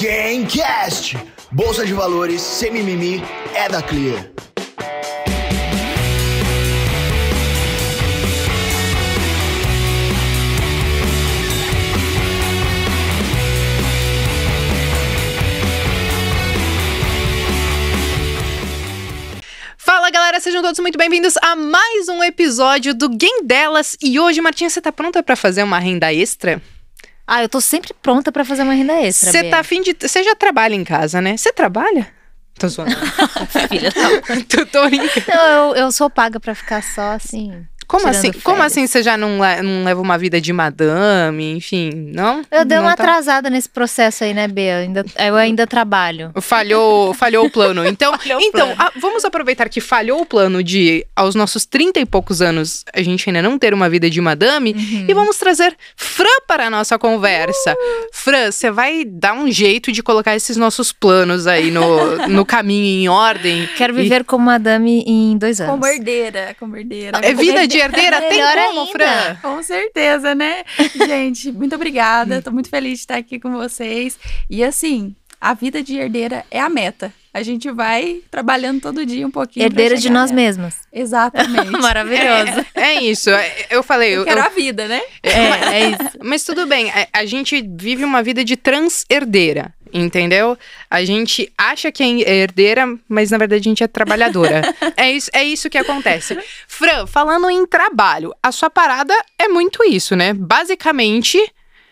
Gamecast! Bolsa de valores, sem mimimi, é da Clear. Fala galera, sejam todos muito bem-vindos a mais um episódio do Game Delas. E hoje, Martinha, você tá pronta para fazer uma renda extra? Ah, eu tô sempre pronta para fazer uma renda extra. Você tá afim de. Você já trabalha em casa, né? Você trabalha? Tô zoando. Filha, não. tô, tô brincando. Eu, eu sou paga para ficar só assim. Como assim? Como assim você já não, não leva uma vida de madame, enfim, não? Eu dei não uma tá... atrasada nesse processo aí, né, Bea Eu ainda, eu ainda trabalho. Falhou, falhou o plano. Então, falhou então plano. A, vamos aproveitar que falhou o plano de, aos nossos 30 e poucos anos, a gente ainda não ter uma vida de madame, uhum. e vamos trazer Fran para a nossa conversa. Uhum. Fran, você vai dar um jeito de colocar esses nossos planos aí no, no caminho em ordem. Quero viver e... como madame em dois anos. Com herdeira, com herdeira. É vida de de herdeira tem como, ainda. Fran? Com certeza, né? Gente, muito obrigada. Tô muito feliz de estar aqui com vocês. E assim, a vida de herdeira é a meta. A gente vai trabalhando todo dia um pouquinho. Herdeira de nós mesmas. Exatamente. Maravilhoso. É, é, isso. É, eu falei. eu quero eu, a vida, né? É, é isso. Mas tudo bem. A, é, a gente vive uma vida de trans-herdeira entendeu? A gente acha que é herdeira, mas na verdade a gente é trabalhadora. é, isso, é isso que acontece. Fran, falando em trabalho, a sua parada é muito isso, né? Basicamente,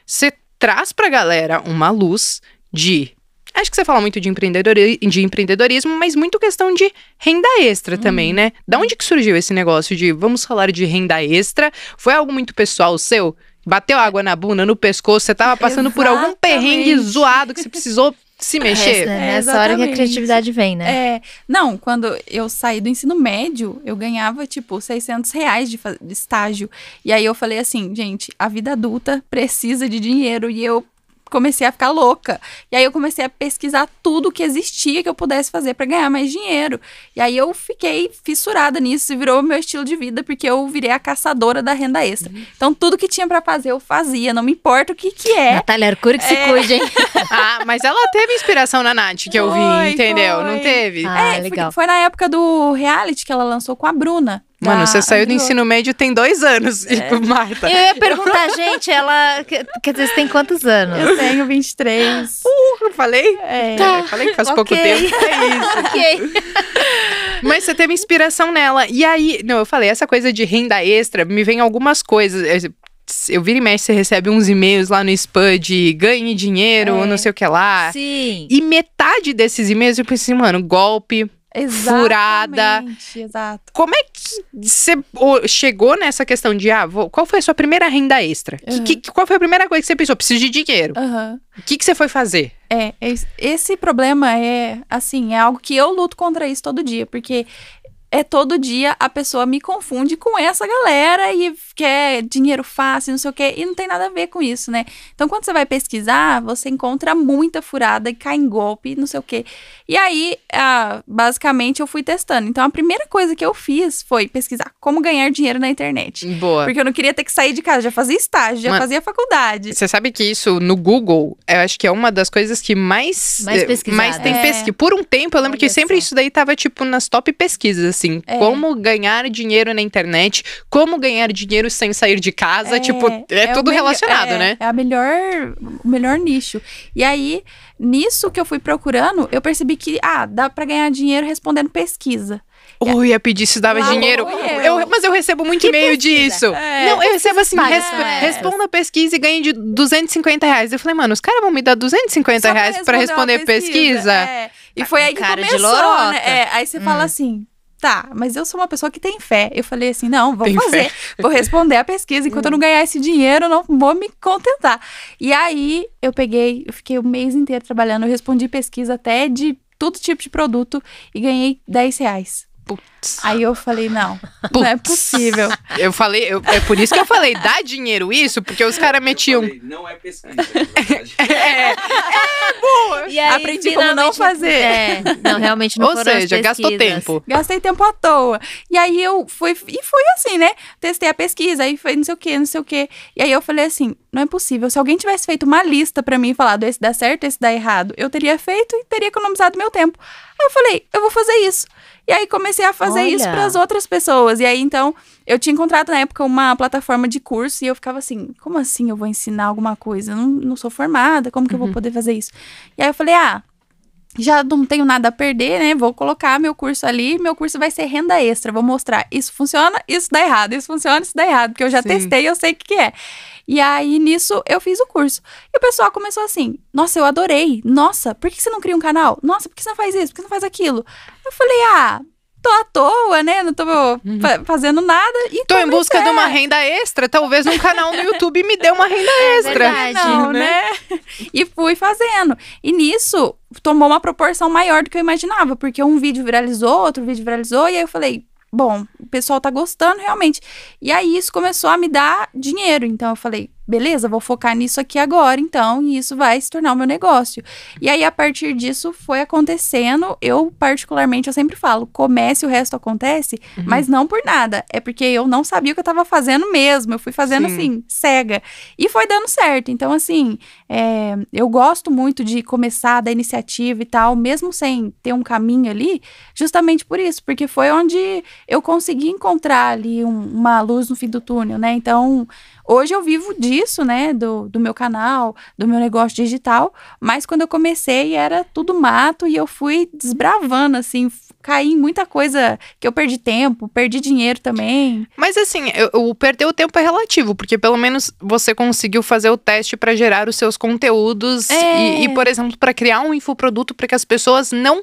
você traz pra galera uma luz de Acho que você fala muito de, empreendedori de empreendedorismo, mas muito questão de renda extra hum. também, uhum. né? Da onde que surgiu esse negócio de vamos falar de renda extra? Foi algo muito pessoal seu? Bateu água na bunda, no pescoço, você tava passando Exatamente. por algum perrengue zoado que você precisou se é, mexer. É, nessa né? hora que a criatividade vem, né? É, não, quando eu saí do ensino médio, eu ganhava, tipo, 600 reais de, de estágio. E aí eu falei assim, gente, a vida adulta precisa de dinheiro. E eu comecei a ficar louca. E aí eu comecei a pesquisar tudo que existia que eu pudesse fazer para ganhar mais dinheiro. E aí eu fiquei fissurada nisso e virou meu estilo de vida, porque eu virei a caçadora da renda extra. Uhum. Então tudo que tinha para fazer eu fazia, não me importa o que que é. Natália Arcuri que é... se cuide, hein? ah, mas ela teve inspiração na Nath, que eu vi, entendeu? Foi. Não teve? Ah, é, legal. Foi, foi na época do reality que ela lançou com a Bruna. Mano, você ah, saiu do ensino médio tem dois anos, é. tipo, Marta. Eu ia perguntar, gente, ela. Quer dizer, você tem quantos anos? Eu tenho 23. Uh, não falei? É. Tá. Falei que faz okay. pouco tempo. É isso. ok. Mas você teve inspiração nela. E aí, não, eu falei, essa coisa de renda extra, me vem algumas coisas é, eu vira e mexe, você recebe uns e-mails lá no spam de ganhe dinheiro, é. não sei o que lá. Sim. E metade desses e-mails eu pensei, mano, golpe, furada. Exato. Como é que você chegou nessa questão de ah, vou, qual foi a sua primeira renda extra? Uhum. Que, que, qual foi a primeira coisa que você pensou? Preciso de dinheiro. O que, que você foi fazer? É, esse problema é assim, é algo que eu luto contra isso todo dia, porque é todo dia a pessoa me confunde com essa galera e quer dinheiro fácil, não sei o quê, e não tem nada a ver com isso, né? Então, quando você vai pesquisar, você encontra muita furada e cai em golpe, não sei o quê. E aí, ah, basicamente, eu fui testando. Então, a primeira coisa que eu fiz foi pesquisar como ganhar dinheiro na internet. Boa. Porque eu não queria ter que sair de casa, já fazia estágio, já Mano, fazia faculdade. Você sabe que isso no Google, eu acho que é uma das coisas que mais, mais, eh, mais tem é. pesquisa. Por um tempo, eu lembro Olha que sempre isso daí tava, tipo, nas top pesquisas, assim. É. Como ganhar dinheiro na internet, como ganhar dinheiro sem sair de casa. É. Tipo, é, é tudo relacionado, é, né? É a melhor, o melhor nicho. E aí nisso que eu fui procurando, eu percebi que, ah, dá para ganhar dinheiro respondendo pesquisa. Ui, ia pedir se dava Lá dinheiro. Eu. eu. mas eu recebo muito e-mail disso. É. Não, eu recebo assim, responda a pesquisa e ganhe de 250 reais. Eu falei, mano, os caras vão me dar 250 Só reais para responder, pra responder pesquisa? pesquisa? É. E foi aí que cara começou, de né? É, aí você hum. fala assim, tá, mas eu sou uma pessoa que tem fé. Eu falei assim, não, vou tem fazer, fé. vou responder a pesquisa. Enquanto eu não ganhar esse dinheiro, não vou me contentar. E aí eu peguei, eu fiquei o um mês inteiro trabalhando, eu respondi pesquisa até de todo tipo de produto e ganhei 10 reais. Putz. Aí eu falei, não, Putz. não é possível. Eu falei, eu, é por isso que eu falei, dá dinheiro isso, porque os caras metiam. Falei, não é pesquisa. É, é, é boa! E aí, Aprendi como não fazer. É, não, realmente não Ou seja, gastou tempo. Gastei tempo à toa. E aí eu fui, e fui assim, né? Testei a pesquisa, aí foi não sei o que, não sei o que. E aí eu falei assim, não é possível. Se alguém tivesse feito uma lista para mim e falado esse dá certo, esse dá errado, eu teria feito e teria economizado meu tempo. Aí eu falei, eu vou fazer isso. E aí comecei a fazer Olha. isso para as outras pessoas. E aí então, eu tinha encontrado na época uma plataforma de curso e eu ficava assim, como assim eu vou ensinar alguma coisa? Eu não, não sou formada, como que uhum. eu vou uhum. poder fazer isso? E aí eu falei, ah, já não tenho nada a perder, né? Vou colocar meu curso ali, meu curso vai ser renda extra. Vou mostrar, isso funciona, isso dá errado, isso funciona, isso dá errado, porque eu já Sim. testei, eu sei o que, que é. E aí, nisso, eu fiz o curso. E o pessoal começou assim: Nossa, eu adorei. Nossa, por que você não cria um canal? Nossa, por que você não faz isso? Por que você não faz aquilo? Eu falei: Ah, tô à toa, né? Não tô uhum. fa fazendo nada. E tô em busca é? de uma é? renda extra. Talvez um canal no YouTube me dê uma renda é extra. É verdade, Não, né? né? E fui fazendo. E nisso tomou uma proporção maior do que eu imaginava, porque um vídeo viralizou, outro vídeo viralizou, e aí eu falei. Bom, o pessoal tá gostando realmente. E aí isso começou a me dar dinheiro. Então eu falei, beleza, vou focar nisso aqui agora, então, e isso vai se tornar o meu negócio. E aí, a partir disso, foi acontecendo. Eu, particularmente, eu sempre falo: comece, o resto acontece, uhum. mas não por nada. É porque eu não sabia o que eu estava fazendo mesmo. Eu fui fazendo Sim. assim, cega. E foi dando certo. Então, assim, é, eu gosto muito de começar da iniciativa e tal, mesmo sem ter um caminho ali, justamente por isso, porque foi onde eu consegui encontrar ali um, uma luz no fim do túnel, né? Então, hoje eu vivo de disso, né, do, do meu canal, do meu negócio digital, mas quando eu comecei era tudo mato e eu fui desbravando, assim, caí em muita coisa que eu perdi tempo, perdi dinheiro também. Mas assim, eu, perder o tempo é relativo, porque pelo menos você conseguiu fazer o teste para gerar os seus conteúdos é. e, e, por exemplo, para criar um infoproduto para que as pessoas não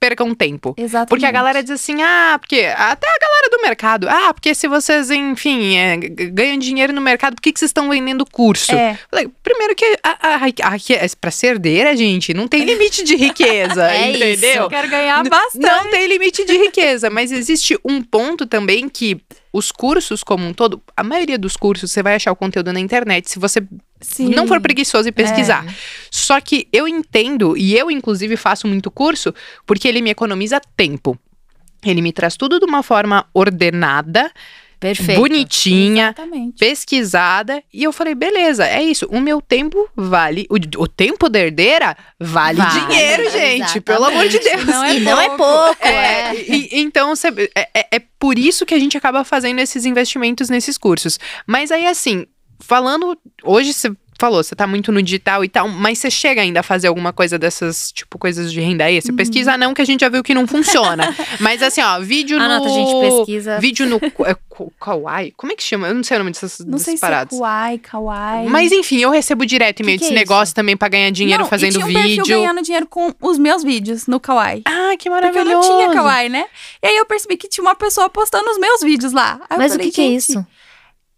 percam tempo. Exatamente. Porque a galera diz assim, ah, porque até a galera do mercado, ah, porque se vocês, enfim, é, ganham dinheiro no mercado, por que, que vocês estão vendendo curso? É. Primeiro que a, a, a, é, pra ser herdeira, gente, não tem limite de riqueza, é entendeu? Isso. Eu quero ganhar bastante. Não tem limite de riqueza, mas existe um ponto também que os cursos como um todo, a maioria dos cursos você vai achar o conteúdo na internet, se você Sim. não for preguiçoso e pesquisar. É. Só que eu entendo, e eu inclusive faço muito curso, porque ele me economiza tempo. Ele me traz tudo de uma forma ordenada Perfeito. bonitinha, Exatamente. pesquisada. E eu falei, beleza, é isso. O meu tempo vale. O, o tempo da herdeira vale, vale dinheiro, gente. Exatamente. Pelo amor de Deus. É não é e pouco. não é pouco. É, é. E, então, é, é, é por isso que a gente acaba fazendo esses investimentos nesses cursos. Mas aí, assim, falando hoje, você falou, você tá muito no digital e tal, mas você chega ainda a fazer alguma coisa dessas, tipo, coisas de renda extra. Uhum. Pesquisa ah, não, que a gente já viu que não funciona. mas assim, ó, vídeo Anota, no... Anota, gente, pesquisa. Vídeo no... É, kawaii? Como é que chama? Eu não sei o nome dessas Não sei paradas. se é kawaii, kawaii. Mas enfim, eu recebo direto e-mail desse é negócio também pra ganhar dinheiro não, fazendo e tinha um vídeo. eu ganhando dinheiro com os meus vídeos no kawaii. Ah, que maravilhoso. Porque eu não tinha kawaii, né? E aí eu percebi que tinha uma pessoa postando os meus vídeos lá. Aí mas falei, o que, que é isso?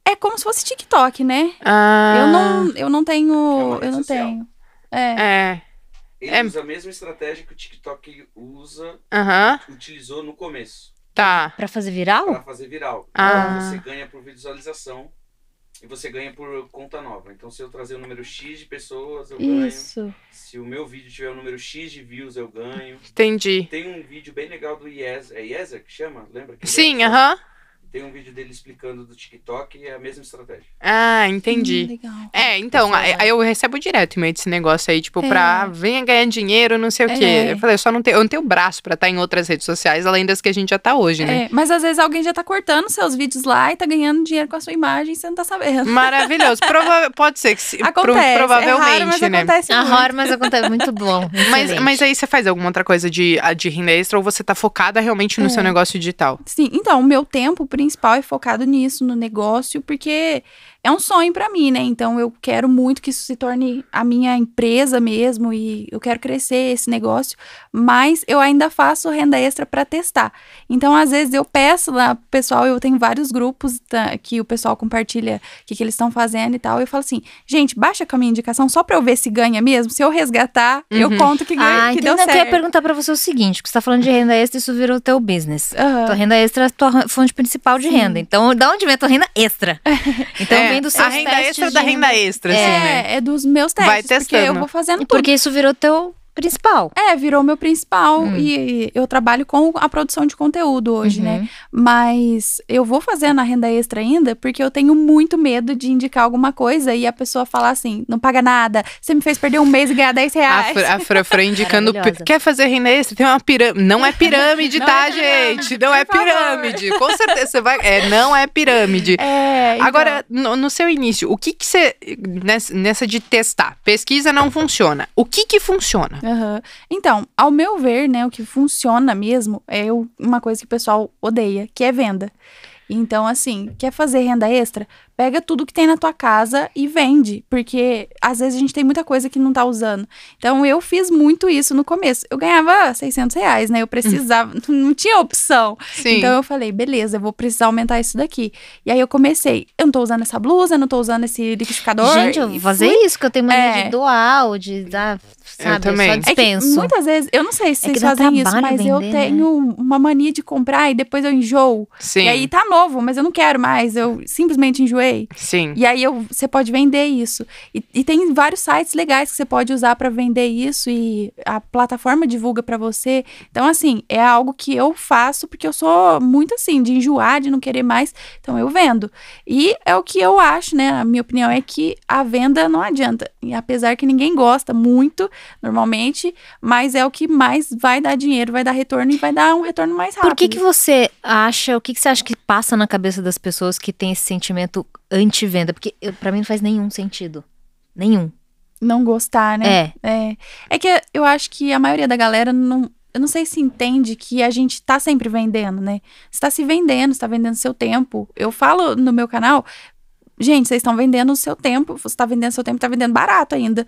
É como se fosse TikTok, né? Ah. Eu não, eu não tenho. É eu não social. tenho. É. é. Ele é... usa a mesma estratégia que o TikTok usa, uh utilizou no começo. Tá. Pra fazer viral? Pra fazer viral. Ah. Então, você ganha por visualização e você ganha por conta nova. Então, se eu trazer o número X de pessoas, eu Isso. ganho. Se o meu vídeo tiver o número X de views, eu ganho. Entendi. Tem um vídeo bem legal do Yes. É Yes que chama? Lembra? Que Sim, é? aham tem um vídeo dele explicando do TikTok e é a mesma estratégia. Ah, entendi. Hum, legal. É, então, aí eu, recebo direto e-mail desse negócio aí, tipo, é. pra venha ganhar dinheiro, não sei o quê. É. Eu falei, eu só não tenho, eu não tenho braço pra estar tá em outras redes sociais, além das que a gente já tá hoje, né? É, mas às vezes alguém já tá cortando seus vídeos lá e tá ganhando dinheiro com a sua imagem e você não tá sabendo. Maravilhoso. Prova pode ser que se, acontece, pro, provavelmente, é raro, mas né? Acontece é muito. Raro, mas acontece é muito bom. Mas, mas aí você faz alguma outra coisa de, de renda extra ou você tá focada realmente no é. seu negócio digital? Sim, então, o meu tempo, principalmente principal é focado nisso, no negócio, porque é um sonho para mim, né? Então eu quero muito que isso se torne a minha empresa mesmo e eu quero crescer esse negócio, mas eu ainda faço renda extra para testar. Então às vezes eu peço lá pessoal, eu tenho vários grupos que o pessoal compartilha o que, que eles estão fazendo e tal, eu falo assim: "Gente, baixa com a minha indicação só para eu ver se ganha mesmo, se eu resgatar, uhum. eu conto que ganha, ah, que então deu eu certo". eu queria perguntar para você o seguinte, que você tá falando de renda extra, isso virou teu business. Uhum. Tua renda extra é tua fonte principal de Sim. renda. Então, da onde vem a tua renda extra? Então, é seus é, a renda extra de... da renda extra, assim, é, né? É dos meus testes. Vai testando. Porque eu vou fazendo tudo. Porque isso virou teu principal. É, virou meu principal hum. e eu trabalho com a produção de conteúdo hoje, né? uhum. né? Mas eu vou fazer na renda extra ainda porque eu tenho muito medo de indicar alguma coisa e a pessoa falar assim, não paga nada, você me fez perder um mês e ganhar 10 reais. A Fran indicando, quer fazer renda extra? Tem uma pirâmide. É não é pirâmide, não tá, é pirâmide, gente? Não é pirâmide. Favor. Com certeza você vai... É, não é pirâmide. É, então... Agora, no, no, seu início, o que que você... Nessa, nessa de testar, pesquisa não funciona. O que que funciona? Uhum. Então, ao meu ver, né, o que funciona mesmo é uma coisa que o pessoal odeia, que é venda. Então, assim, quer fazer renda extra? Pega tudo que tem na tua casa e vende, porque às vezes a gente tem muita coisa que não tá usando. Então, eu fiz muito isso no começo. Eu ganhava 600 reais, né? Eu precisava, não tinha opção. Sim. Então, eu falei, beleza, eu vou precisar aumentar isso daqui. E aí, eu comecei. Eu não tô usando essa blusa, não tô usando esse liquidificador. Gente, eu vou fazer isso, que eu tenho mania é. de doar ou de dar Sabe, eu também. Eu só dispenso. É que, muitas vezes, eu não sei se é vocês fazem isso, mas vender, eu né? tenho né? uma mania de comprar e depois eu enjoo. Sim. E aí tá novo, mas eu não quero mais, eu simplesmente enjoei. Sim. E aí eu, você pode vender isso. E, e tem vários sites legais que você pode usar para vender isso e a plataforma divulga para você. Então, assim, é algo que eu faço porque eu sou muito assim, de enjoar, de não querer mais. Então, eu vendo. E é o que eu acho, né? A minha opinião é que a venda não adianta. E apesar que ninguém gosta muito, normalmente, mas é o que mais vai dar dinheiro, vai dar retorno e vai dar um retorno mais rápido. Por que, que você acha, o que, que você acha que passa na cabeça das pessoas que tem esse sentimento anti-venda? Porque para mim não faz nenhum sentido. Nenhum. Não gostar, né? É. é. É que eu acho que a maioria da galera não, eu não sei se entende que a gente tá sempre vendendo, né? Você tá se vendendo, você tá vendendo seu tempo. Eu falo no meu canal, gente, vocês estão vendendo o seu tempo, você tá vendendo seu tempo, tá vendendo barato ainda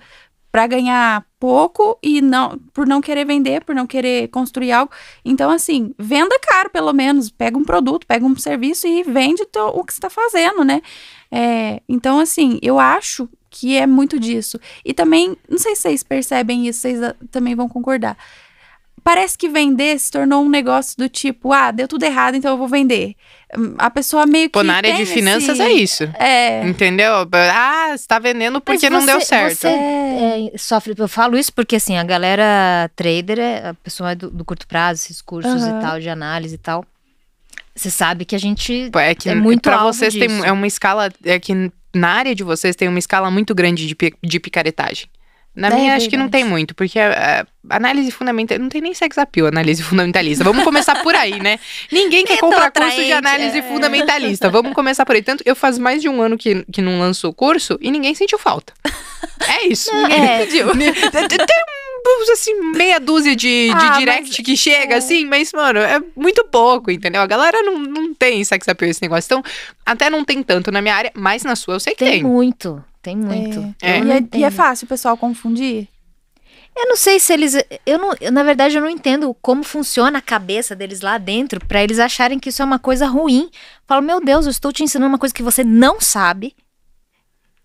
para ganhar pouco e não por não querer vender, por não querer construir algo. Então, assim, venda caro, pelo menos. Pega um produto, pega um serviço e vende teu, o que está fazendo, né? É, então, assim, eu acho que é muito disso. E também, não sei se vocês percebem isso, vocês ah, também vão concordar. Parece que vender se tornou um negócio do tipo, ah, deu tudo errado, então eu vou vender a pessoa meio que. Pô, na área de finanças esse... é isso. É. Entendeu? Ah, está vendendo porque você, não deu certo. Você é. é, sofre, eu falo isso porque assim, a galera trader, é, a pessoa é do, do, curto prazo, esses cursos uhum. e tal, de análise e tal. Você sabe que a gente Pô, é, que, é muito para vocês disso. tem é uma escala é que na área de vocês tem uma escala muito grande de, de picaretagem. Na né, é minha, acho que não tem muito, porque a, a análise fundamental. Não tem nem sex appeal, análise fundamentalista. Vamos começar por aí, né? Ninguém quer comprar atraente, curso de análise é. fundamentalista. Vamos começar por aí. Tanto eu faz mais de um ano que, que não lançou curso e ninguém sentiu falta. É isso. ninguém é. pediu. Tem assim, meia dúzia de, ah, de direct mas, que é. chega, assim, mas, mano, é muito pouco, entendeu? A galera não, não tem sex appeal esse negócio. Então, até não tem tanto na minha área, mas na sua eu sei que tem. Tem muito. Tem muito. É. É. E, é, e é fácil o pessoal confundir? Eu não sei se eles. Eu não, eu, na verdade, eu não entendo como funciona a cabeça deles lá dentro para eles acharem que isso é uma coisa ruim. Falo, meu Deus, eu estou te ensinando uma coisa que você não sabe.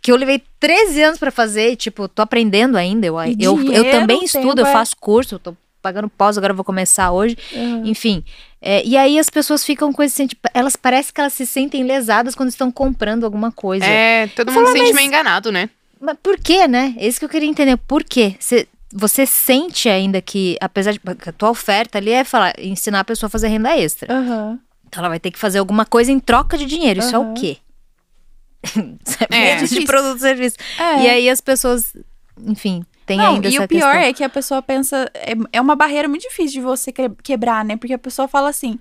Que eu levei 13 anos para fazer, e, tipo, tô aprendendo ainda. Eu, eu, eu, eu também estudo, eu é faço curso, tô pagando pós, agora vou começar hoje. Uhum. Enfim. É, e aí as pessoas ficam com esse sentimento. Elas parecem que elas se sentem lesadas quando estão comprando alguma coisa. É, todo eu mundo se sente meio enganado, né? Mas por quê, né? É isso que eu queria entender. Por quê? você sente ainda que, apesar de. Que a tua oferta ali é falar, ensinar a pessoa a fazer renda extra. Uhum. Então ela vai ter que fazer alguma coisa em troca de dinheiro. Uhum. Isso é o quê? é, é de produto e serviço. É. E aí as pessoas, enfim, tem não, ainda e essa o pior questão. é que a pessoa pensa. É, é uma barreira muito difícil de você quebrar, né? Porque a pessoa fala assim: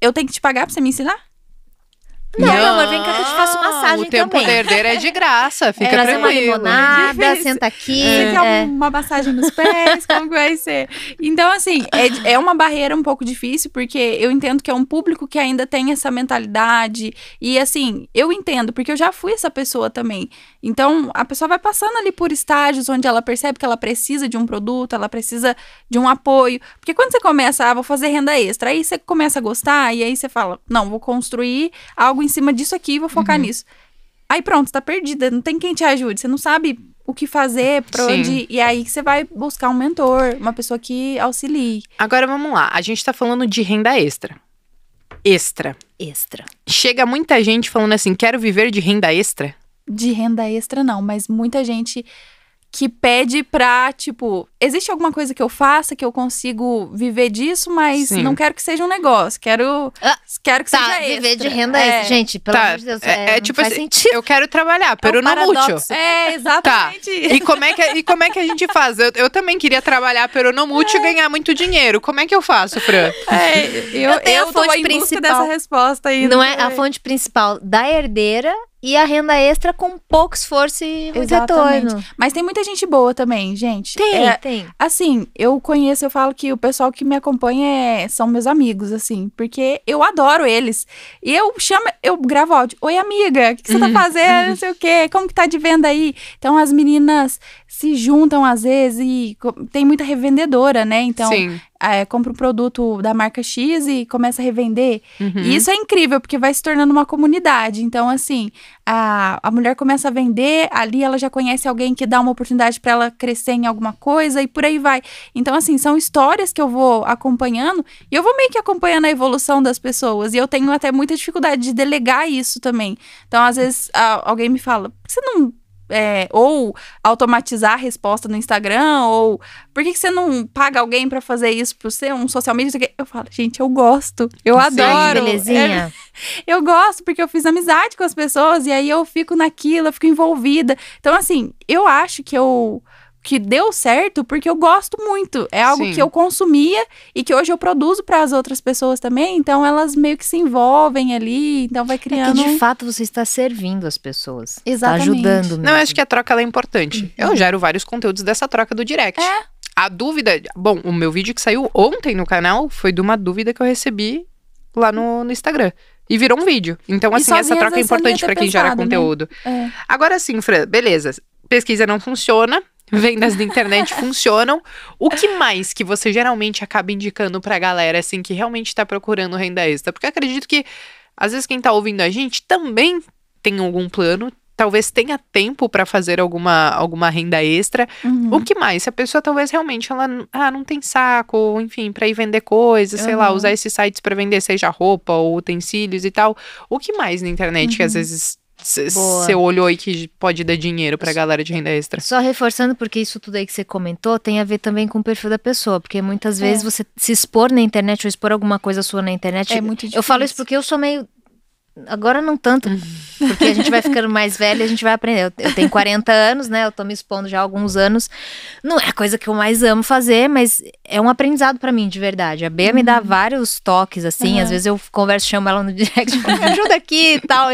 eu tenho que te pagar pra você me ensinar? Não, não, amor, vem cá que eu te faço massagem o tempo perder é de graça, é, fica é, tranquilo. fazer uma limonada, senta aqui. É. é. uma massagem nos pés, como que vai ser? Então, assim, é, é uma barreira um pouco difícil, porque eu entendo que é um público que ainda tem essa mentalidade. E, assim, eu entendo, porque eu já fui essa pessoa também. Então, a pessoa vai passando ali por estágios onde ela percebe que ela precisa de um produto, ela precisa de um apoio. Porque quando você começa, ah, vou fazer renda extra, aí você começa a gostar, e aí você fala, não, vou construir algo algo em cima disso aqui e vou focar uhum. nisso. Aí pronto, você tá perdida, não tem quem te ajude, você não sabe o que fazer, pra onde. E aí que você vai buscar um mentor, uma pessoa que auxilie. Agora vamos lá, a gente tá falando de renda extra. Extra. Extra. Chega muita gente falando assim: quero viver de renda extra? De renda extra, não, mas muita gente que pede pra, tipo, existe alguma coisa que eu faça que eu consigo viver disso, mas Sim. não quero que seja um negócio. Quero, ah, quero que tá, seja viver de renda é. é. extra. Gente, pelo tá, amor de Deus, é, é, é tipo faz assim, sentido. Eu quero trabalhar, é pero um não mútil. É, exatamente. Tá. E, como é que, e como é que a gente faz? Eu, eu também queria trabalhar, pero não mútil e ganhar muito dinheiro. Como é que eu faço, Fran? eu, eu, eu a fonte principal. dessa resposta aí. Não, não né? é a fonte principal da herdeira e a renda extra com pouco esforço e muito Exatamente. retorno. Mas tem muita gente boa também, gente. Tem, é, tem. Assim, eu conheço, eu falo que o pessoal que me acompanha é, são meus amigos, assim, porque eu adoro eles. E eu chamo, eu gravo áudio. Oi, amiga, o que, que você tá fazendo? Não sei o quê, como que tá de venda aí? Então as meninas se juntam às vezes e tem muita revendedora, né? Então, é, compra um produto da marca X e começa a revender. Uhum. E isso é incrível, porque vai se tornando uma comunidade. Então, assim, a, a mulher começa a vender, ali ela já conhece alguém que dá uma oportunidade para ela crescer em alguma coisa e por aí vai. Então, assim, são histórias que eu vou acompanhando e eu vou meio que acompanhando a evolução das pessoas. E eu tenho até muita dificuldade de delegar isso também. Então, às vezes, a, alguém me fala: você não é, ou automatizar a resposta no Instagram, ou por que, que você não paga alguém para fazer isso para ser um social media? Eu falo, gente, eu gosto, eu adoro. Belezinha. É, eu gosto porque eu fiz amizade com as pessoas e aí eu fico naquilo, eu fico envolvida. Então, assim, eu acho que eu que deu certo porque eu gosto muito. É algo Sim. que eu consumia e que hoje eu produzo para as outras pessoas também. Então elas meio que se envolvem ali, então vai criando. É que de fato você está servindo as pessoas. Tá Exatamente. ajudando. Mesmo. Não, eu acho que a troca é importante. Uhum. Eu gero vários conteúdos dessa troca do direct. É. A dúvida, bom, o meu vídeo que saiu ontem no canal foi de uma dúvida que eu recebi lá no, no Instagram e virou um vídeo. Então, assim, essa troca é importante para quem pensado, gera né? conteúdo. Né? É. Agora sim, Fran, beleza. Pesquisa não funciona, vendas na internet funcionam. O que mais que você geralmente acaba indicando pra galera, assim, que realmente tá procurando renda extra? Porque eu acredito que, às vezes, quem tá ouvindo a gente também tem algum plano, talvez tenha tempo para fazer alguma, alguma renda extra. Uhum. O que mais? Se a pessoa talvez realmente ela ah, não tem saco, enfim, para ir vender coisas, uhum. sei lá, uhum. usar esses sites para vender seja roupa ou utensílios e tal. O que mais na internet uhum. que às uhum. vezes seu olhou aí que pode dar dinheiro pra galera de renda extra. Só reforçando, porque isso tudo aí que você comentou tem a ver também com o perfil da pessoa, porque muitas é. vezes você se expor na internet ou expor alguma coisa sua na internet. É muito difícil. Eu falo isso porque eu sou meio. Agora não tanto, porque a gente vai ficando mais velha e a gente vai aprender. Eu, eu tenho 40 anos, né? Eu tô me expondo já há alguns anos. Não é a coisa que eu mais amo fazer, mas é um aprendizado para mim, de verdade. A Bea uhum. me dá uhum. vários toques, assim. Uhum. Às vezes eu converso, chamo ela no direct, me ajuda aqui e tal.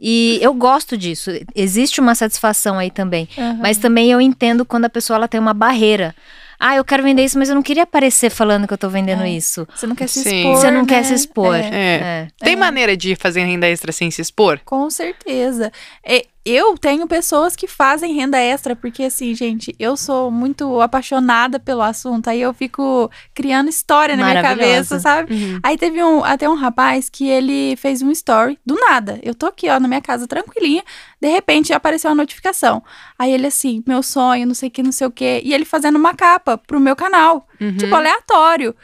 E eu gosto disso. Existe uma satisfação aí também. Uhum. Mas também eu entendo quando a pessoa ela tem uma barreira. Ah, eu quero vender isso, mas eu não queria aparecer falando que eu tô vendendo é. isso. Você não quer se Sim. expor. Você não né? quer se expor. É. É. é. Tem é. maneira de fazer renda extra sem se expor? Com certeza. é eu tenho pessoas que fazem renda extra, porque assim, gente, eu sou muito apaixonada pelo assunto, aí eu fico criando história na minha cabeça, sabe? Uhum. Aí teve um, até um rapaz que ele fez um story do nada. Eu tô aqui, ó, na minha casa tranquilinha, de repente apareceu uma notificação. Aí ele assim, meu sonho, não sei o que, não sei o que, e ele fazendo uma capa pro meu canal, uhum. tipo aleatório.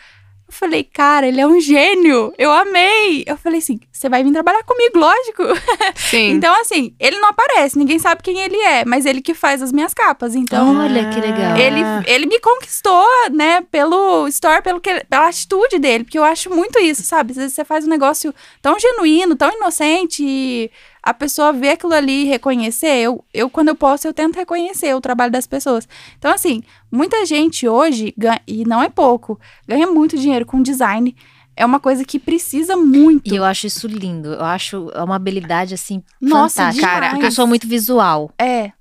Eu falei, cara, ele é um gênio, eu amei. Eu falei assim, você vai vir trabalhar comigo, lógico. Sim. então, assim, ele não aparece, ninguém sabe quem ele é, mas ele que faz as minhas capas. Então, olha que legal. Ele, ele me conquistou, né, pelo store, pelo que, pela atitude dele, porque eu acho muito isso, sabe? Às vezes você faz um negócio tão genuíno, tão inocente. E a pessoa ver aquilo ali e reconhecer, eu, eu, quando eu posso, eu tento reconhecer o trabalho das pessoas. Então, assim, muita gente hoje, ganha, e não é pouco, ganha muito dinheiro com design. É uma coisa que precisa muito. E eu acho isso lindo. Eu acho é uma habilidade, assim, Nossa, fantástica. Demais. Cara, porque eu sou muito visual. É.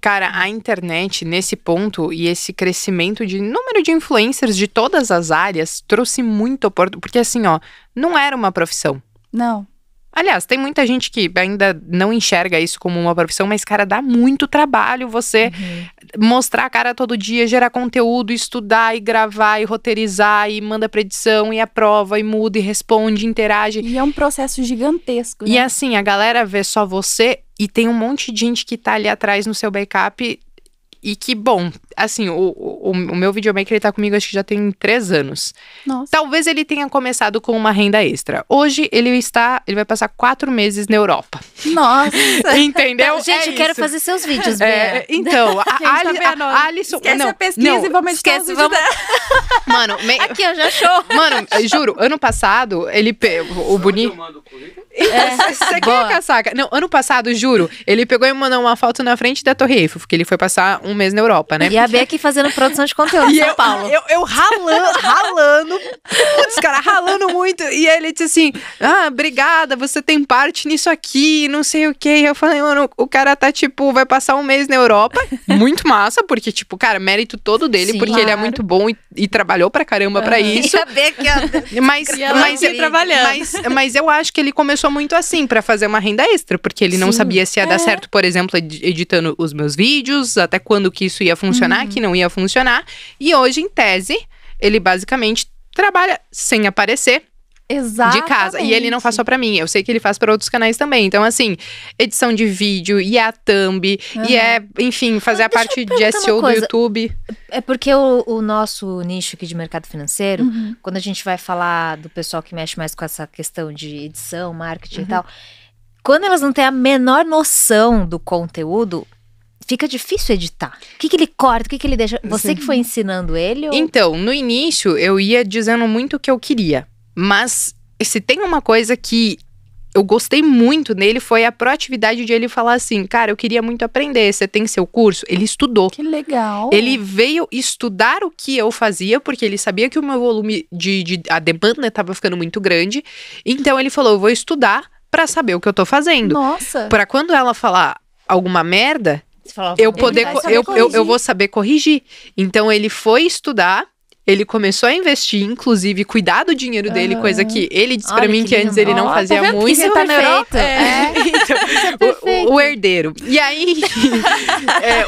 Cara, a internet, nesse ponto, e esse crescimento de número de influencers de todas as áreas, trouxe muito oportunidade. Porque, assim, ó, não era uma profissão. Não. Aliás, tem muita gente que ainda não enxerga isso como uma profissão, mas, cara, dá muito trabalho você uhum. mostrar a cara todo dia, gerar conteúdo, estudar e gravar e roteirizar e manda pra edição e aprova e muda e responde, interage. E é um processo gigantesco. Né? E assim, a galera vê só você e tem um monte de gente que tá ali atrás no seu backup e que, bom, assim, o, o, o meu videomaker ele tá comigo acho que já tem três anos. Nossa. Talvez ele tenha começado com uma renda extra. Hoje ele está, ele vai passar quatro meses na Europa. Nossa! Entendeu? Então, gente, é eu quero fazer seus vídeos, é, Bia. É, então, a, Ali, a, é Alisson... Esquece não, a pesquisa não, e vamos esquece, vamos... Mano, me... Aqui, eu já achou. Mano, juro, ano passado, ele... pegou O bonito... É. Você quer é Não, ano passado, juro, ele pegou e mandou uma foto na frente da Torre Eiffel, porque ele foi passar um mês na Europa, né? E a Gabi aqui fazendo produção de conteúdo em São eu, Paulo. Eu, eu ralando, ralando, putz, cara, ralando muito. E ele disse assim: ah, obrigada, você tem parte nisso aqui, não sei o quê. eu falei, mano, o cara tá tipo, vai passar um mês na Europa, muito massa, porque, tipo, cara, mérito todo dele, Sim, porque claro. ele é muito bom e, e trabalhou pra caramba uhum. pra isso. Eu... mas, mas, eu, mas, mas eu acho que ele começou muito assim, pra fazer uma renda extra, porque ele Sim. não sabia se ia é. dar certo, por exemplo, editando os meus vídeos, até quando que isso ia funcionar. Uhum funcionar, uhum. que não ia funcionar. E hoje, em tese, ele basicamente trabalha sem aparecer. De casa. E ele não faz só para mim, eu sei que ele faz para outros canais também. Então, assim, edição de vídeo, e a thumb, uhum. e é, enfim, fazer Mas a parte de SEO do YouTube. É porque o, o, nosso nicho aqui de mercado financeiro, uhum. quando a gente vai falar do pessoal que mexe mais com essa questão de edição, marketing uhum. e tal, quando elas não têm a menor noção do conteúdo, fica difícil editar. O que, que ele corta? O que, que ele deixa? Você Sim. que foi ensinando ele? Ou... Então, no início eu ia dizendo muito o que eu queria. Mas se tem uma coisa que eu gostei muito nele foi a proatividade de ele falar assim: cara, eu queria muito aprender, você tem seu curso? Ele estudou. Que legal. Ele veio estudar o que eu fazia, porque ele sabia que o meu volume de. de a demanda estava ficando muito grande. Então ele falou: eu vou estudar para saber o que eu tô fazendo. Nossa. Para quando ela falar alguma merda, você fala, eu poder, eu, eu, eu vou saber corrigir. Então ele foi estudar ele começou a investir, inclusive, cuidar do dinheiro uhum. dele, coisa que ele disse para mim que, que antes ele não tá fazia muito. Que é tá na Europa? É. é então, é o, o, herdeiro. E aí, é,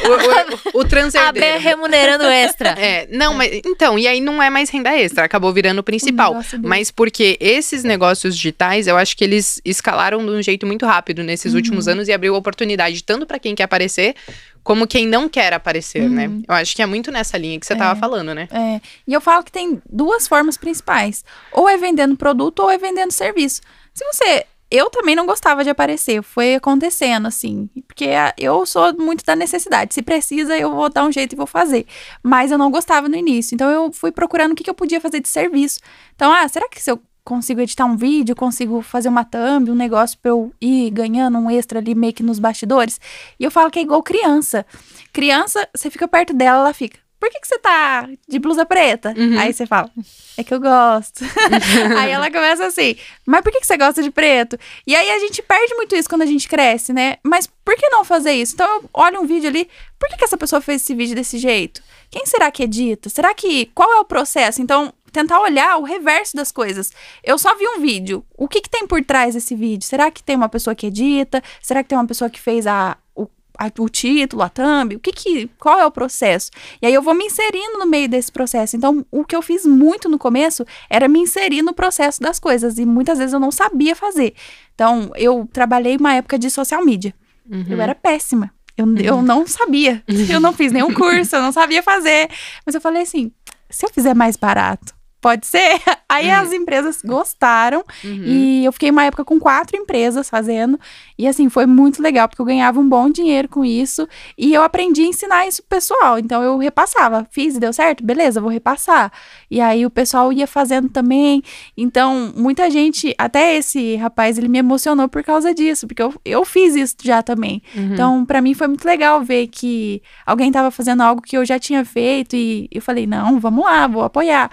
o, o, o transherdeiro. remunerando extra. É, não, mas então, e aí não é mais renda extra, acabou virando o principal. mas porque esses negócios digitais, eu acho que eles escalaram de um jeito muito rápido nesses uhum. últimos anos e abriu oportunidade tanto para quem quer aparecer como quem não quer aparecer, né? uhum. né? Eu acho que é muito nessa linha que você estava é. falando, né? É. E eu falo que tem duas formas principais: ou é vendendo produto ou é vendendo serviço. Se você. Eu também não gostava de aparecer, foi acontecendo assim, porque ah, eu sou muito da necessidade. Se precisa, eu vou dar um jeito e vou fazer. Mas eu não gostava no início, então eu fui procurando o que, que eu podia fazer de serviço. Então, ah, será que se eu consigo editar um vídeo, consigo fazer uma thumb, um negócio para eu ir ganhando um extra ali meio que nos bastidores. E eu falo que é igual criança. Criança, você fica perto dela, ela fica. Por que, que você tá de blusa preta? Uhum. Aí você fala, é que eu gosto. aí ela começa assim, mas por que, que você gosta de preto? E aí a gente perde muito isso quando a gente cresce, né? Mas por que não fazer isso? Então eu olho um vídeo ali, por que, que essa pessoa fez esse vídeo desse jeito? Quem será que edita? Será que. Qual é o processo? Então, tentar olhar o reverso das coisas. Eu só vi um vídeo. O que, que tem por trás desse vídeo? Será que tem uma pessoa que edita? Será que tem uma pessoa que fez a, o título, a thumb, o que que, qual é o processo? E aí eu vou me inserindo no meio desse processo. Então, o que eu fiz muito no começo era me inserir no processo das coisas e muitas vezes eu não sabia fazer. Então, eu trabalhei uma época de social media. Uhum. Eu era péssima. Eu, eu uhum. não sabia. Eu não fiz nenhum curso, eu não sabia fazer. Mas eu falei assim: se eu fizer mais barato, pode ser? Aí uhum. as empresas gostaram uhum. e eu fiquei uma época com quatro empresas fazendo e assim foi muito legal porque eu ganhava um bom dinheiro com isso e eu aprendi a ensinar isso pro pessoal. Então eu repassava, fiz e deu certo, beleza, vou repassar. E aí o pessoal ia fazendo também. Então muita gente, até esse rapaz, ele me emocionou por causa disso, porque eu, eu fiz isso já também. Uhum. Então para mim foi muito legal ver que alguém estava fazendo algo que eu já tinha feito e eu falei, não, vamos lá, vou apoiar.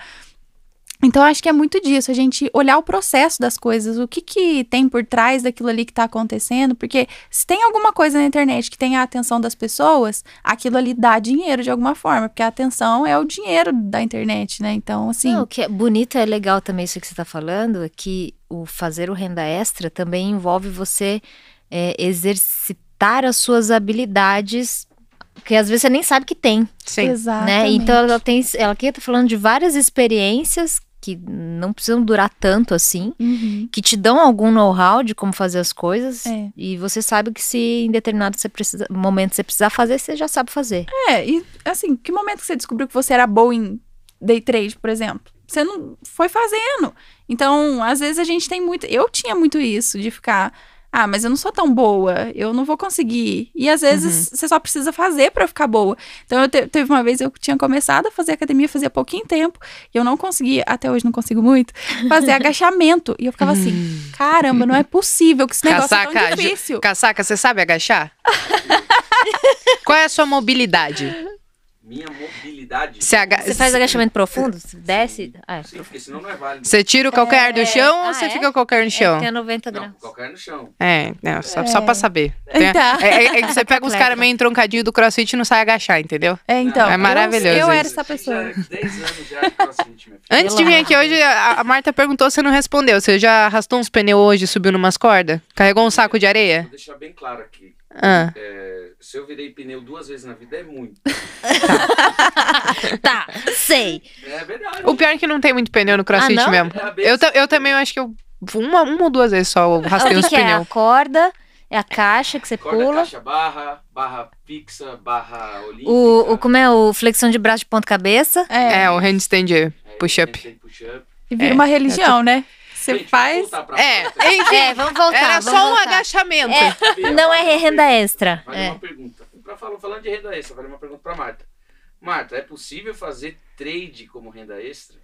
Então, acho que é muito disso, a gente olhar o processo das coisas, o que, que tem por trás daquilo ali que está acontecendo, porque se tem alguma coisa na internet que tem a atenção das pessoas, aquilo ali dá dinheiro de alguma forma, porque a atenção é o dinheiro da internet, né? Então, assim. Não, o que é bonito é legal também isso que você está falando, é que o fazer o renda extra também envolve você é, exercitar as suas habilidades que às vezes você nem sabe que tem. Sim. Né? Exatamente. Então ela tem, ela aqui tá falando de várias experiências que não precisam durar tanto assim, uhum. que te dão algum know-how de como fazer as coisas. É. E você sabe que se em determinado você precisa, momento você precisar fazer, você já sabe fazer. É, e assim, que momento que você descobriu que você era boa em day trade, por exemplo? Você não foi fazendo. Então, às vezes a gente tem muito. Eu tinha muito isso de ficar ah, mas eu não sou tão boa, eu não vou conseguir. E às vezes uhum. você só precisa fazer para ficar boa. Então eu te, teve uma vez eu tinha começado a fazer academia fazia pouquinho tempo e eu não conseguia, até hoje não consigo muito, fazer agachamento. E eu ficava assim, hum. caramba, não é possível que esse negócio Caçaca, é tão difícil. Caçaca, você sabe agachar? Qual é a sua mobilidade? Minha mobilidade. Você, aga... você faz agachamento profundo? Desce? Sim, ah, é. Sim, porque senão não é válido. Você tira o calcanhar é, do é. chão ah, ou você é? fica o calcanhar no chão? É, tem 90 graus. Não, calcanhar no chão. É, não, só, é. só pra saber. Tem, tá. é, que você pega os caras meio entroncadinho do crossfit e não sai agachar, entendeu? É, então. É maravilhoso. Eu, eu era essa pessoa. 10 anos já de crossfit, minha filha. Antes de vir aqui hoje, a, Marta perguntou, você não respondeu. Você já arrastou uns pneus hoje, e subiu numas cordas? Carregou um saco de areia? Vou deixar bem claro aqui ah. É, se eu virei pneu duas vezes na vida, é muito. Tá, tá, sei. É verdade. O pior é que não tem muito pneu no crossfit ah, mesmo. É eu, eu também acho que eu uma, uma ou duas vezes só eu rastei os que pneus. É a corda, é a caixa que você corda, pula. Caixa barra, barra fixa, barra olímpica. O, o, como é? O flexão de braço de ponta cabeça. É, é o handstand é, push-up. Push e vira é, uma é religião, é né? Você faz. É, é, vamos voltar. Era vamos só voltar. um agachamento. É, não é renda extra. Vale é. uma pergunta. Pra falando de renda extra, vale uma pergunta para Marta. Marta, é possível fazer trade como renda extra?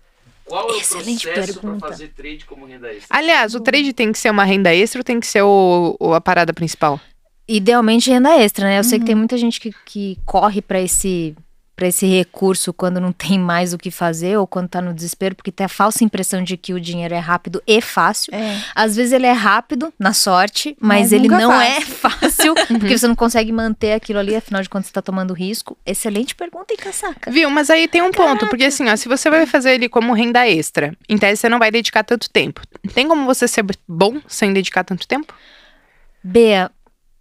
Qual Excelente é o processo para fazer trade como renda extra? Aliás, o trade tem que ser uma renda extra ou tem que ser o, o a parada principal? Idealmente renda extra, né? Eu uhum. sei que uhum. tem muita gente que, que corre para esse para esse recurso quando não tem mais o que fazer ou quando está no desespero, porque tem a falsa impressão de que o dinheiro é rápido e fácil. É. Às vezes ele é rápido, na sorte, mas, mas ele é não faz. é fácil, uhum. porque você não consegue manter aquilo ali, afinal de contas você está tomando risco. Excelente pergunta, e caçaca. Viu, mas aí tem um Caraca. ponto, porque assim, ó, se você vai fazer ele como renda extra, em tese você não vai dedicar tanto tempo. Tem como você ser bom sem dedicar tanto tempo? Bea,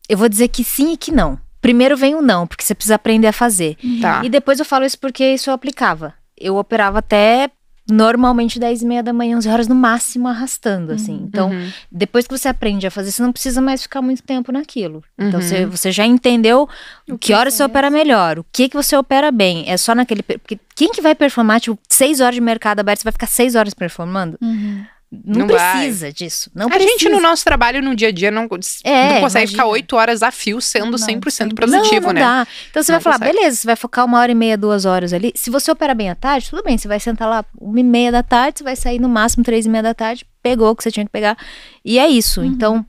eu vou dizer que sim e que não. Primeiro vem o não, porque você precisa aprender a fazer. Uhum. Tá. E depois eu falo isso porque isso eu aplicava. Eu operava até normalmente 10 e meia da manhã, 11 horas no máximo, arrastando, assim. Uhum. Então, uhum. depois que você aprende a fazer, você não precisa mais ficar muito tempo naquilo. Uhum. Então, você, uhum. você já entendeu o que, que horas é você opera melhor, o que que você opera bem. É só naquele... Porque quem que vai performar, tipo, 6 horas de mercado aberto, você vai ficar 6 horas performando? Uhum. Não, não precisa vai. disso. Não a precisa. gente no nosso trabalho, no dia a dia, não, é, não consegue imagina. ficar oito horas a fio sendo não, 100% produtivo, não, não né? Dá. Então você vai falar, consegue. beleza, você vai focar uma hora e meia, duas horas ali. Se você opera bem à tarde, tudo bem, você vai sentar lá uma e meia da tarde, você vai sair no máximo três e meia da tarde, pegou o que você tinha que pegar. E é isso. Uhum. Então,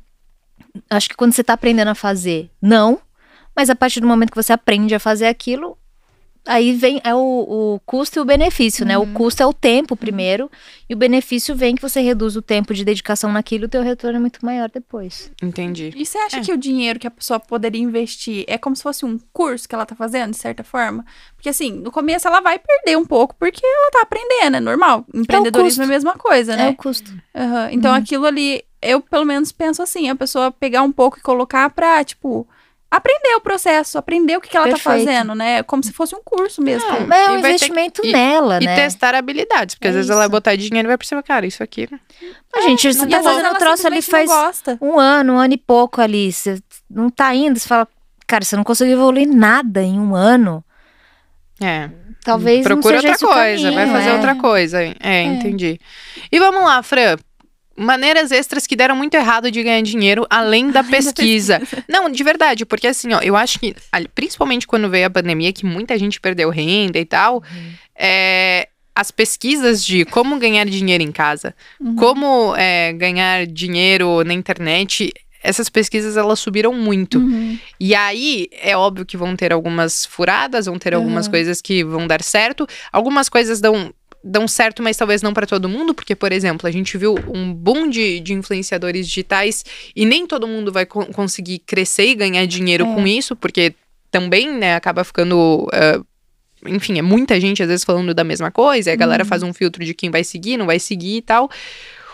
acho que quando você está aprendendo a fazer, não. Mas a partir do momento que você aprende a fazer aquilo, aí vem é o, o custo e o benefício, uhum. né? O uhum. custo é o tempo primeiro, e o benefício vem que você reduz o tempo de dedicação naquilo, o teu retorno é muito maior depois. Entendi. E você acha é. que o dinheiro que a pessoa poderia investir é como se fosse um curso que ela tá fazendo, de certa forma? Porque assim, no começo ela vai perder um pouco, porque ela tá aprendendo, é normal. É Empreendedorismo é, é a mesma coisa, é né? É o custo. Uhum. Então uhum. aquilo ali, eu pelo menos penso assim, a pessoa pegar um pouco e colocar pra, tipo aprender o processo, aprender o que, que ela tá Perfeito. tá fazendo, né? Como se fosse um curso mesmo. Não, é, é um investimento que, nela, e, né? E testar habilidades, porque é às vezes ela vai botar dinheiro e vai perceber, cara, isso aqui. Não, gente, é, você tá, tá fazendo um troço ali faz um ano, um ano e pouco ali. Você não tá indo, você fala, cara, você não conseguiu evoluir nada em um ano. É. Talvez Procura outra coisa, caminho, vai fazer é. outra coisa. É, é, entendi. E vamos lá, Fran maneiras extras que deram muito errado de ganhar dinheiro além da além pesquisa. Da pesquisa. Não, de verdade, porque assim, ó, eu acho que, principalmente quando veio a pandemia, que muita gente perdeu renda e tal, uhum. é, as pesquisas de como ganhar dinheiro em casa, uhum. como é, ganhar dinheiro na internet. Essas pesquisas elas subiram muito. Uhum. E aí, é óbvio que vão ter algumas furadas, vão ter algumas coisas que vão dar certo, algumas coisas dão dão certo, mas talvez não para todo mundo, porque, por exemplo, a gente viu um boom de, de influenciadores digitais e nem todo mundo vai co conseguir crescer e ganhar dinheiro é. com isso, porque também, né, acaba ficando. Uh, enfim, é muita gente às vezes falando da mesma coisa, a galera hum. faz um filtro de quem vai seguir, não vai seguir e tal.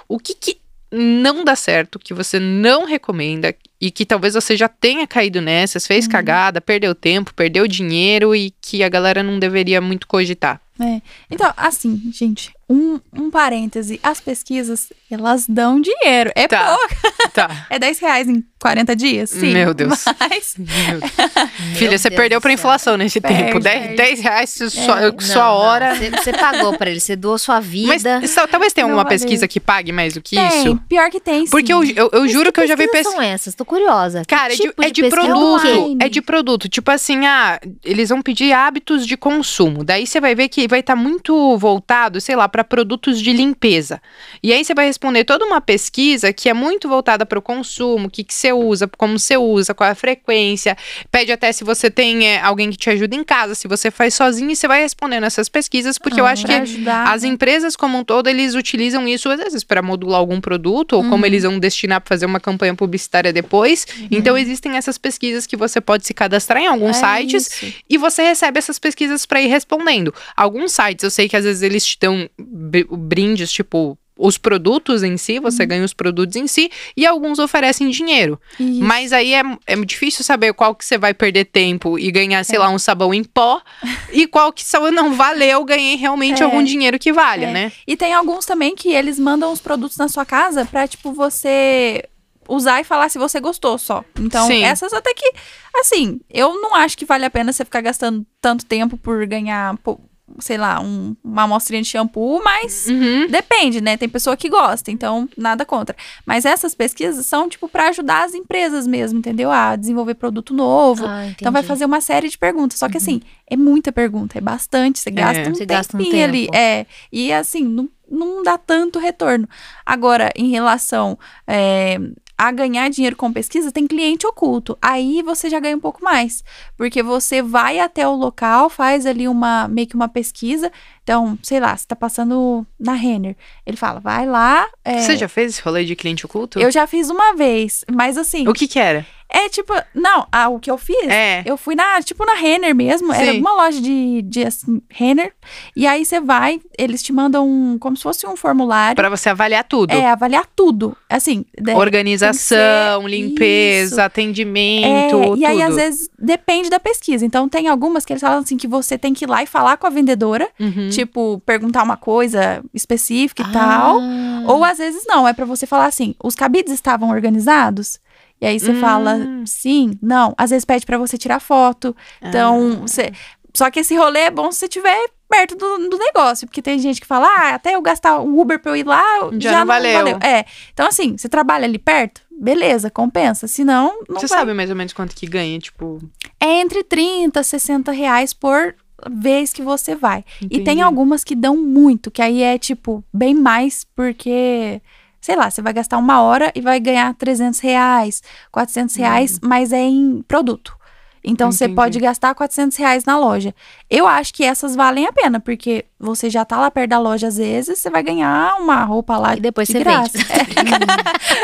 O que, que não dá certo, que você não recomenda e que talvez você já tenha caído nessas, fez hum. cagada, perdeu tempo, perdeu dinheiro e que a galera não deveria muito cogitar? É. Então, assim, gente, um, um parêntese. As pesquisas, elas dão dinheiro. É tá, pouca. Tá. É 10 reais em 40 dias? Sim. Meu Deus. Mas... Meu Deus. Filha, você Deus perdeu para inflação nesse Perde. tempo. 10, 10 reais é, sua, não, não. hora. Você, você pagou para ele, você doou sua vida. Mas só, talvez tenha alguma uma pesquisa que pague mais do que tem, isso. Pior que tem, sim. Porque eu, eu, eu juro que, que eu já vi pesquisas. são essas? Tô curiosa. Cara, é tipo é de, de, é de produto. Online? É de produto. Tipo assim, ah, eles vão pedir hábitos de consumo. Daí você vai ver que vai estar tá muito voltado, sei lá, para produtos de limpeza. E aí você vai responder toda uma pesquisa que é muito voltada para o consumo, o que, que você usa, como você usa, qual é a frequência. Pede até se você tem é, alguém que te ajuda em casa, se você faz sozinho, e você vai respondendo essas pesquisas, porque ah, eu acho que ajudar. as né? empresas como um todo, eles utilizam isso às vezes para modular algum produto, ou uhum. como eles vão destinar para fazer uma campanha publicitária depois. Uhum. Então existem essas pesquisas que você pode se cadastrar em alguns é sites isso. e você recebe essas pesquisas para ir respondendo. Alguns sites, eu sei que às vezes eles te dão brindes, tipo os produtos em si, você uhum. ganha os produtos em si, e alguns oferecem dinheiro. Isso. Mas aí é, é difícil saber qual que você vai perder tempo e ganhar, sei é. lá, um sabão em pó, e qual que só não valeu, ganhei realmente é. algum dinheiro que valha, é. né? E tem alguns também que eles mandam os produtos na sua casa pra, tipo, você usar e falar se você gostou só. Então, Sim. essas até que, assim, eu não acho que vale a pena você ficar gastando tanto tempo por ganhar. Por sei lá, um, uma amostrinha de shampoo, mas uhum. depende, né? Tem pessoa que gosta, então nada contra. Mas essas pesquisas são, tipo, para ajudar as empresas mesmo, entendeu? A desenvolver produto novo. Ah, então vai fazer uma série de perguntas. Só que uhum. assim, é muita pergunta, é bastante. Você é, gasta, é, um, você gasta um tempo ali. É. E assim, não, não dá tanto retorno. Agora, em relação. É, a ganhar dinheiro com pesquisa, tem cliente oculto. Aí você já ganha um pouco mais, porque você vai até o local, faz ali uma meio que uma pesquisa, então, sei lá, você tá passando na Renner. Ele fala, vai lá. É... Você já fez esse rolê de cliente oculto? Eu já fiz uma vez, mas assim. O que que era? É tipo, não, ah, o que eu fiz, é. eu fui na, tipo, na Renner mesmo, Sim. era uma loja de, de assim, Renner, e aí você vai, eles te mandam um, como se fosse um formulário. para você avaliar tudo. É, avaliar tudo, assim. Deve, Organização, limpeza, isso. atendimento, é, E aí, às vezes, depende da pesquisa, então tem algumas que eles falam assim, que você tem que ir lá e falar com a vendedora, uhum. Uhum. tipo, perguntar uma coisa específica e ah. tal. Ou às vezes não, é para você falar assim: os cabides estavam organizados? E aí você hum. fala sim, não. Às vezes pede para você tirar foto. Então, ah. você. Só que esse rolê é bom se você tiver perto do, do, negócio, porque tem gente que fala, ah, até eu gastar o Uber pra eu ir lá, já, já não, valeu. valeu. É. Então, assim, você trabalha ali perto, beleza, compensa. Se não, não Você vai. sabe mais ou menos quanto que ganha, tipo. É entre 30 e 60 reais por vez que você vai. Entendi. E tem algumas que dão muito, que aí é tipo, bem mais, porque, sei lá, você vai gastar uma hora e vai ganhar 300 reais, 400 reais, uhum. mas é em produto. Então Entendi. você pode gastar 400 reais na loja. Eu acho que essas valem a pena, porque você já tá lá perto da loja às vezes, você vai ganhar uma roupa lá. E depois de você graça. vende.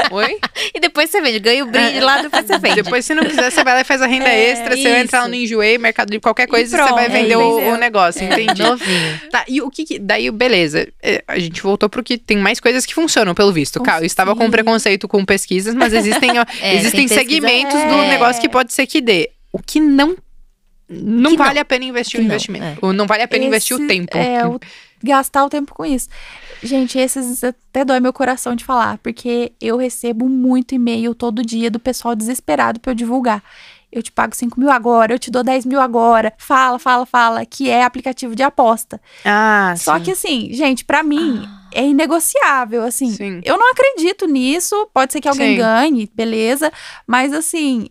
Uhum. Oi? E depois você vende. Ganha o brinde lá, depois você vende. Depois, se não quiser, você vai lá e faz a renda é, extra. Isso. Você vai entrar no Enjoei, mercado de qualquer coisa, você vai vender é, o, o, negócio. É. Entendi. Novinho. Tá, e o que. que daí, beleza. É, a gente voltou pro que tem mais coisas que funcionam, pelo visto. Cal, estava com preconceito com pesquisas, mas existem, é, existem segmentos do negócio que pode ser que dê o que não não que vale não. a pena investir o investimento. Não, é. Ou não vale a pena Esse investir o tempo. É, o, gastar o tempo com isso. Gente, esses até dói meu coração de falar, porque eu recebo muito e-mail todo dia do pessoal desesperado para eu divulgar. Eu te pago 5 mil agora, eu te dou 10 mil agora. Fala, fala, fala, que é aplicativo de aposta. Ah, Só sim. que assim, gente, para mim ah. é inegociável, assim. Sim. Eu não acredito nisso, pode ser que alguém sim. ganhe, beleza, mas assim,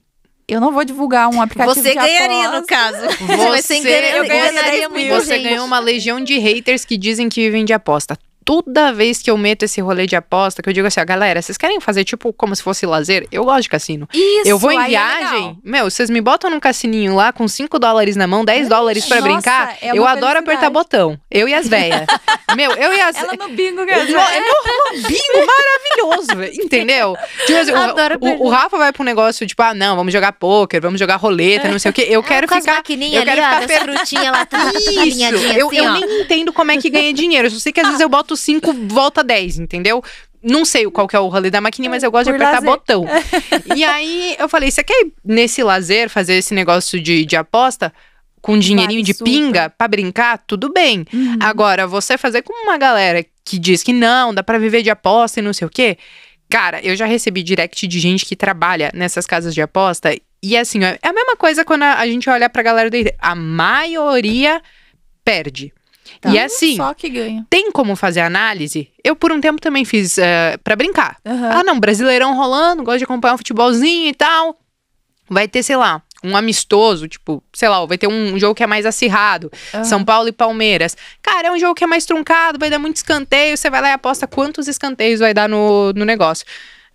eu não vou divulgar um aplicativo. Você ganharia, aposta. no caso. Você, você, eu ganharia, eu ganharia muito. Você gente. ganhou uma legião de haters que dizem que vivem de aposta toda vez que eu meto esse rolê de aposta, que eu digo assim, ó, ah, galera, vocês querem fazer tipo como se fosse lazer? Eu gosto de cassino. Isso, eu vou em é viagem, é meu, vocês me botam num cassininho lá com 5 dólares na mão, 10 dólares para brincar. É eu adoro apertar botão. Eu e as velhas. meu, eu e as. Ela no bingo, cara. é eu, no bingo maravilhoso, entendeu? Tipo, assim, o, o, o, Rafa vai pro um negócio tipo, ah, não, vamos jogar pôquer, vamos jogar roleta, não sei o quê. Eu é, quero ficar. eu ali, quero ó, ficar per... frutinha lá, tá, tá, tá, tá Isso, eu, assim, eu nem entendo como é que ganha dinheiro. Eu sei que às ah. vezes eu boto 5 volta 10, entendeu? Não sei qual que é o rolê da maquininha, mas eu gosto Por de apertar lazer. botão. e aí eu falei, você quer ir nesse lazer fazer esse negócio de, de aposta? Com dinheirinho de pinga para brincar, tudo bem. Uhum. Agora, você fazer com uma galera que diz que não, dá para viver de aposta e não sei o quê. Cara, eu já recebi direct de gente que trabalha nessas casas de aposta. E assim, é a mesma coisa quando a, a gente olha pra galera do A maioria perde. Tá. E assim, só que ganha. tem como fazer análise? Eu, por um tempo, também fiz uh, eh, para brincar. Uhum. Ah, não, brasileirão rolando, gosto de acompanhar um futebolzinho e tal. Vai ter, sei lá, um amistoso, tipo, sei lá, vai ter um jogo que é mais acirrado, uhum. São Paulo e Palmeiras. Cara, é um jogo que é mais truncado, vai dar muito escanteio, você vai lá e aposta quantos escanteios vai dar no, no negócio.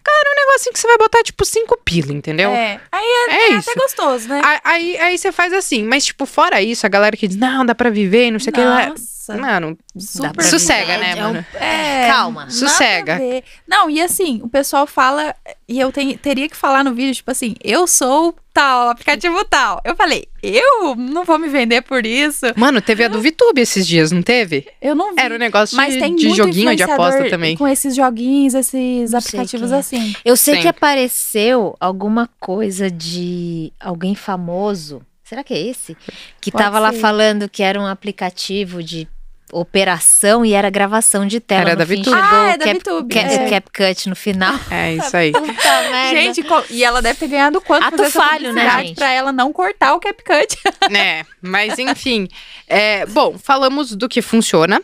Cara, é um negocinho que você vai botar, tipo, cinco pila, entendeu? É. Aí é, é, é até gostoso, né? Aí, aí, aí, você faz assim. Mas, tipo, fora isso, a galera que diz, não, dá pra viver, não sei o que. É Nossa. Mano, Super sossega, né, é mano? É, Calma. Sossega. Não, e assim, o pessoal fala, e eu te, teria que falar no vídeo, tipo assim, eu sou tal, aplicativo tal. Eu falei, eu não vou me vender por isso. Mano, teve a do VTube esses dias, não teve? Eu não vi. Era um negócio Mas de, tem de joguinho de aposta também. Com esses joguinhos, esses aplicativos que... É. assim. Eu sei que apareceu alguma coisa de alguém famoso. Será que é esse? Que Pode tava ser. lá falando que era um aplicativo de operação e era gravação de tela. Era da VTube. Ah, é da cap, VTube. Cap, é. CapCut no final. É isso aí. Puta merda. Gente, e ela deve ter ganhado quanto Ato falho, né, gente? Pra ela não cortar o cut. É, mas enfim. É, bom, falamos do que funciona,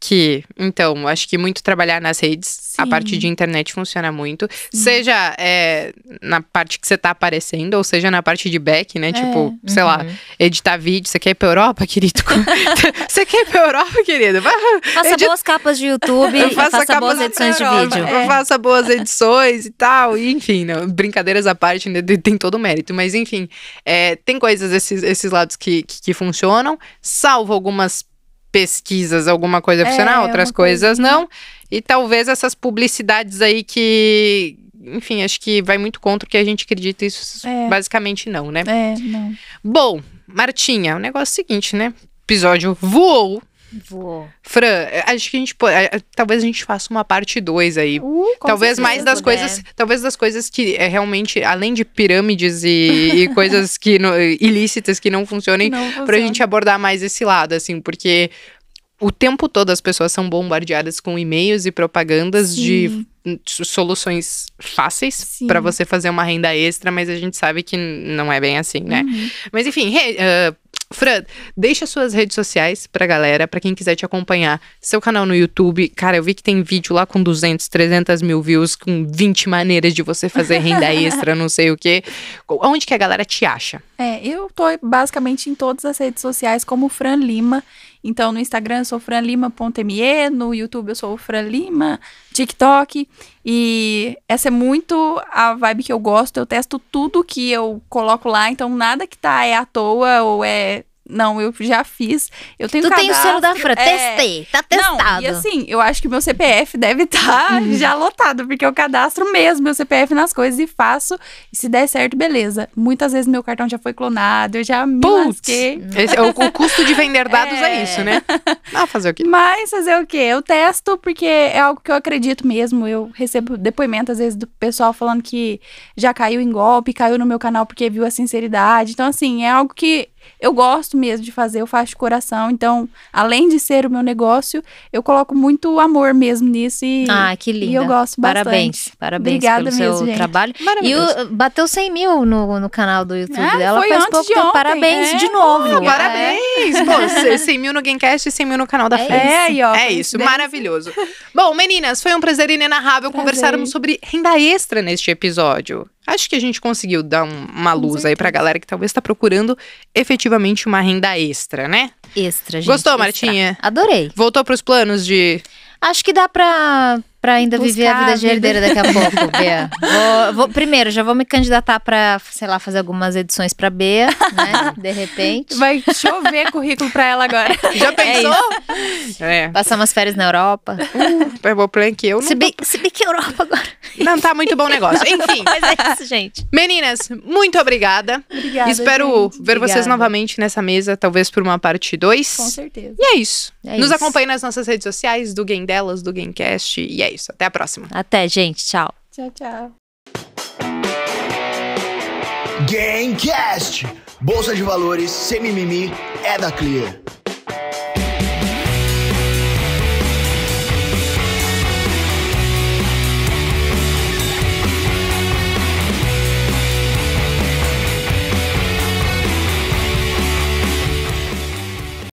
que, então, acho que muito trabalhar nas redes, Sim. a parte de internet funciona muito. Sim. Seja é, na parte que você tá aparecendo, ou seja na parte de back, né? É. Tipo, sei lá, uhum. editar vídeo. Você quer ir pra Europa, querido? você quer ir pra Europa, querido? Faça boas capas de YouTube, faça, boas edições de vídeo. É. Faça boas edições e tal. E, enfim, não, brincadeiras à parte, né, tem todo o mérito. Mas, enfim, é, tem coisas, esses, esses lados que, que, que funcionam, salvo algumas pesquisas alguma coisa funcionar, é, outras coisas coisa. Né? não. E talvez essas publicidades aí que, enfim, acho que vai muito contra o que a gente acredita, isso é. basicamente não, né? É, não. Bom, Martinha, o negócio é o seguinte, né? O episódio voou, Vou. Fran, acho que a gente talvez a gente faça uma parte 2 aí. Uh, talvez mais das puder. coisas, talvez das coisas que é realmente além de pirâmides e, e coisas que no, ilícitas que não funcionem, não pra gente abordar mais esse lado assim, porque o tempo todo as pessoas são bombardeadas com e-mails e propagandas Sim. de soluções fáceis para você fazer uma renda extra, mas a gente sabe que não é bem assim, né? Uhum. Mas enfim, re, uh, Fran, deixa suas redes sociais pra galera, pra quem quiser te acompanhar. Seu canal no YouTube. Cara, eu vi que tem vídeo lá com 200, 300 mil views, com 20 maneiras de você fazer renda extra, não sei o quê. Onde que a galera te acha? É, eu tô basicamente em todas as redes sociais como Fran Lima. Então, no Instagram eu sou franlima.me, no YouTube eu sou Fran Lima, TikTok. E essa é muito a vibe que eu gosto. Eu testo tudo que eu coloco lá, então nada que tá é à toa ou é não, eu já fiz. Eu tenho Tu cadastro, tem o selo da Fran, é... testei, tá testado. Não, e assim, eu acho que meu CPF deve estar tá uhum. já lotado, porque eu cadastro mesmo meu CPF nas coisas e faço. E se der certo, beleza. Muitas vezes meu cartão já foi clonado, eu já me Putz, é o, o, custo de vender dados é, é isso, né? Ah, fazer o quê? Mas fazer o quê? Eu testo porque é algo que eu acredito mesmo. Eu recebo depoimento, às vezes, do pessoal falando que já caiu em golpe, caiu no meu canal porque viu a sinceridade. Então, assim, é algo que eu gosto mesmo de fazer, eu faço de coração. Então, além de ser o meu negócio, eu coloco muito amor mesmo nisso. E, ah, que lindo. E eu gosto bastante. Parabéns, parabéns Obrigada pelo mesmo, seu gente. trabalho. E o, bateu 100 mil no, no canal do YouTube é, ah, dela faz pouco de tempo. Parabéns é. de novo. Oh, parabéns. É. 100 mil no Gamecast e 100 mil no canal da é É, É isso, maravilhoso. Bom, meninas, foi um prazer inenarrável conversarmos sobre renda extra neste episódio. Acho que a gente conseguiu dar um, uma luz aí pra galera que talvez tá procurando efetivamente uma renda extra, né? Extra, gente. Gostou, extra. Martinha? Adorei. Voltou pros planos de. Acho que dá pra para ainda Buscar viver a vida de herdeira daqui a pouco, Bia. Vou, vou, primeiro, já vou me candidatar para, sei lá, fazer algumas edições para Bia, né? De repente. Vai chover currículo para ela agora. Já é pensou? É é. Passar umas férias na Europa. Uh, é bom plan que eu não. Se bem, tô... se bem que Europa agora. Não tá muito bom negócio. Enfim. Mas é isso, gente. Meninas, muito obrigada. Obrigada. Espero gente. ver obrigada. vocês novamente nessa mesa, talvez por uma parte 2. Com certeza. E é isso. É Nos isso. acompanhe nas nossas redes sociais, do Game Delas, do Gamecast. E é isso. Até a próxima. Até, gente. Tchau. Tchau, tchau. Gamecast! Bolsa de valores, semimimi é da Clear.